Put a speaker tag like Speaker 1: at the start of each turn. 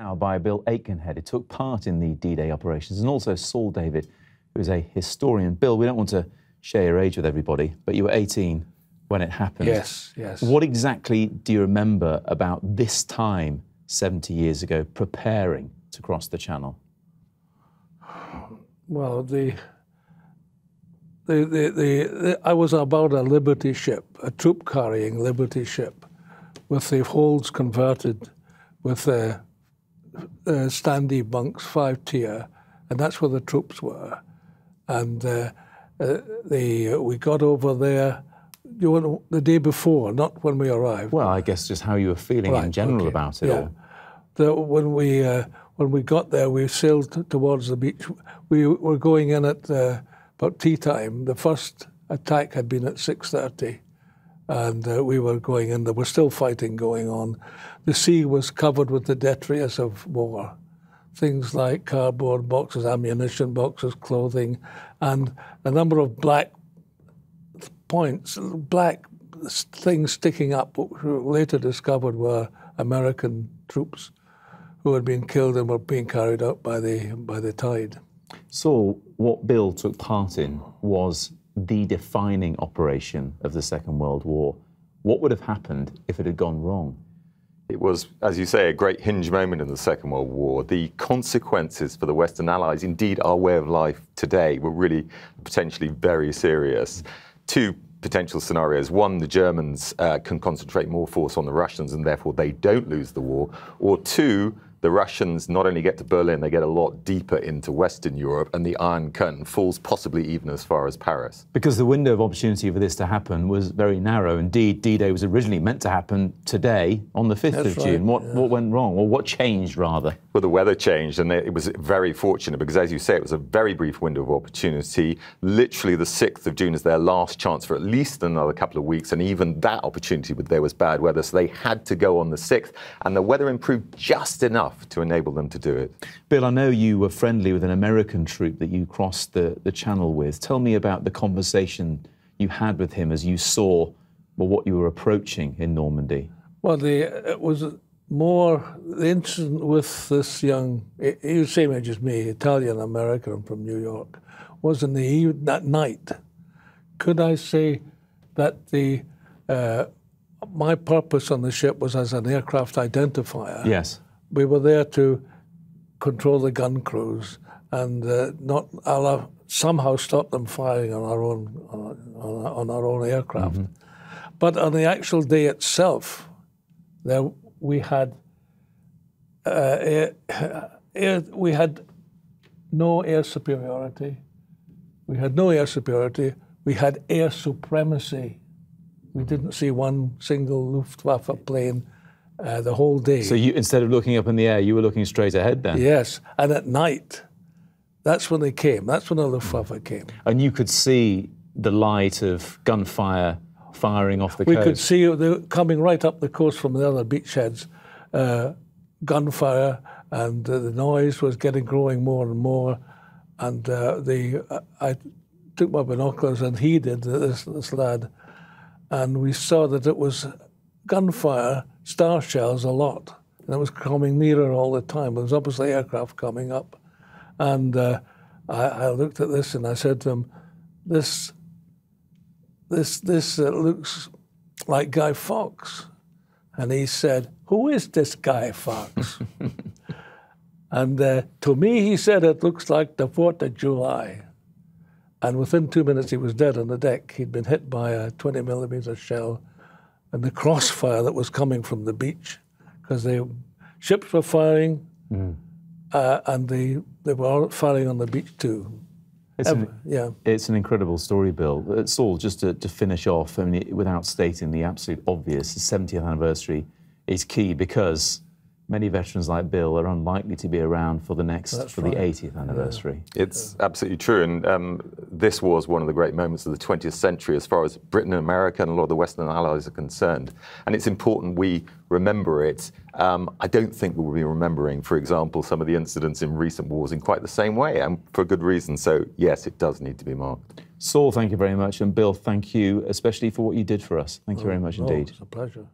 Speaker 1: now by Bill Aikenhead, who took part in the D Day operations, and also Saul David, who is a historian. Bill, we don't want to share your age with everybody, but you were 18 when it happened. Yes, yes. What exactly do you remember about this time 70 years ago preparing to cross the channel?
Speaker 2: Well, the. The, the, the, the I was about a Liberty ship, a troop carrying Liberty ship, with the holds converted, with the uh, Standy five tier, and that's where the troops were. And uh, uh, the, uh, we got over there you know, the day before, not when we arrived. Well,
Speaker 1: I guess just how you were feeling right, in general okay. about it. Yeah.
Speaker 2: The, when, we, uh, when we got there, we sailed towards the beach. We were going in at uh, about tea time. The first attack had been at 6.30 and uh, we were going in. There was still fighting going on. The sea was covered with the detritus of war, things like cardboard boxes, ammunition boxes, clothing, and a number of black points, black things sticking up, which we later discovered were American troops who had been killed and were being carried out by the by the tide.
Speaker 1: So, what Bill took part in was the defining operation of the Second World War. What would have happened if it had gone wrong?
Speaker 3: It was, as you say, a great hinge moment in the Second World War. The consequences for the Western Allies, indeed our way of life today, were really potentially very serious. Two potential scenarios. One, the Germans uh, can concentrate more force on the Russians and therefore they don't lose the war. Or two, the Russians not only get to Berlin, they get a lot deeper into Western Europe, and the Iron Curtain falls possibly even as far as Paris.
Speaker 1: Because the window of opportunity for this to happen was very narrow. Indeed, D Day was originally meant to happen today, on the 5th That's of right. June.
Speaker 3: What, yeah. what went wrong, or what changed rather? Well, the weather changed, and it was very fortunate because, as you say, it was a very brief window of opportunity. Literally, the 6th of June is their last chance for at least another couple of weeks, and even that opportunity, there was bad weather, so they had to go on the 6th, and the weather improved just enough enough to enable them to do it.
Speaker 1: Bill, I know you were friendly with an American troop that you crossed the, the channel with. Tell me about the conversation you had with him as you saw well, what you were approaching in Normandy.
Speaker 2: Well, the, it was more the incident with this young, he was same age as me, Italian American from New York, was in the evening, that night. Could I say that the uh, my purpose on the ship was as an aircraft identifier? Yes we were there to control the gun crews and uh, not allow, somehow stop them firing on our own on, our, on our own aircraft. Mm-hmm. But on the actual day itself, there we had uh, air, air, we had no air superiority. We had no air superiority. We had air supremacy. We didn't see one single Luftwaffe plane uh, the whole day. So
Speaker 1: you, instead of looking up in the air, you were looking straight ahead then?
Speaker 2: Yes. And at night, that's when they came. That's when the hmm. Luftwaffe
Speaker 1: came. And you could see the light of gunfire firing off the we coast? We could
Speaker 2: see were coming right up the coast from the other beachheads, uh, gunfire, and uh, the noise was getting growing more and more. And uh, the, uh, I took my binoculars, and he did, this, this lad, and we saw that it was gunfire star shells a lot. And it was coming nearer all the time. There was obviously aircraft coming up. And uh, I, I, looked at this and I said to him, this, this, this uh, looks like Guy Fawkes. And he said, who is this Guy Fawkes? and uh, to me, he said, it looks like the 4th of July. And within two minutes, he was dead on the deck. He'd been hit by a 20 millimeter shell and the crossfire that was coming from the beach because the ships were firing mm. uh, and they, they were firing on the beach too. It's Ever, an, yeah.
Speaker 1: It's an incredible story, Bill. Saul, just to, to finish off, I mean, without stating the absolute obvious, the 70th anniversary is key because many veterans like Bill are unlikely to be around for the next That's for right. the 80th anniversary.
Speaker 3: Yeah. It's yeah. absolutely true, and um, this was one of the great moments of the 20th century as far as Britain and America and a lot of the Western allies are concerned. And it's important we remember it. Um, I don't think we'll be remembering, for example, some of the incidents in recent wars in quite the same way, and for good reason. So yes, it does need to be marked.
Speaker 1: Saul, thank you very much, and Bill, thank you, especially for what you did for us. Thank oh, you very oh, much oh, indeed.
Speaker 2: It's a pleasure.